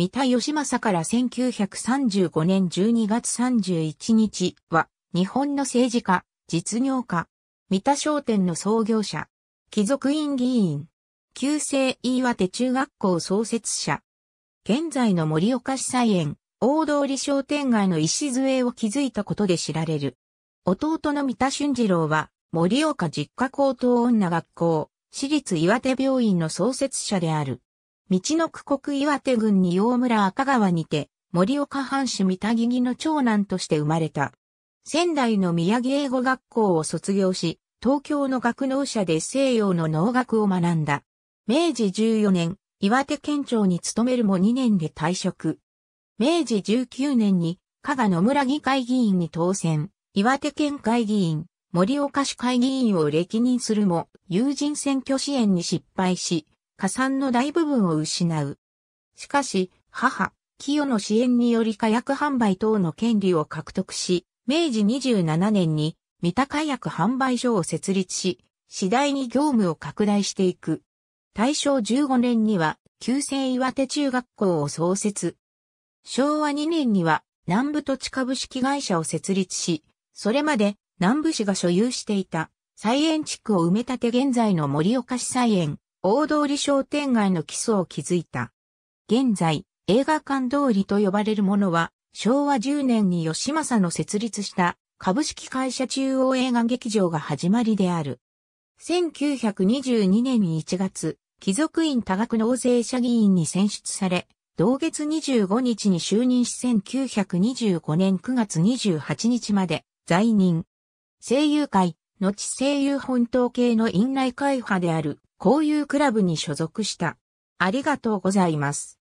三田義政から1935年12月31日は、日本の政治家、実業家、三田商店の創業者、貴族院議員、旧制岩手中学校創設者、現在の森岡市菜園、大通り商店街の礎を築いたことで知られる。弟の三田俊次郎は、盛岡実家高等女学校、私立岩手病院の創設者である。道の区国岩手郡に大村赤川にて、森岡藩主三田木の長男として生まれた。仙台の宮城英語学校を卒業し、東京の学能者で西洋の農学を学んだ。明治14年、岩手県庁に勤めるも2年で退職。明治19年に、加賀野村議会議員に当選、岩手県会議員、森岡市会議員を歴任するも、友人選挙支援に失敗し、加算の大部分を失う。しかし、母、清の支援により火薬販売等の権利を獲得し、明治27年に三田火薬販売所を設立し、次第に業務を拡大していく。大正15年には、旧制岩手中学校を創設。昭和2年には、南部土地株式会社を設立し、それまで南部市が所有していた、菜園地区を埋め立て現在の森岡市菜園、大通り商店街の基礎を築いた。現在、映画館通りと呼ばれるものは、昭和10年に吉政の設立した株式会社中央映画劇場が始まりである。1922年1月、貴族院多額納税者議員に選出され、同月25日に就任し1925年9月28日まで在任。声優会、後声優本統系の院内会派であるこういうクラブに所属した。ありがとうございます。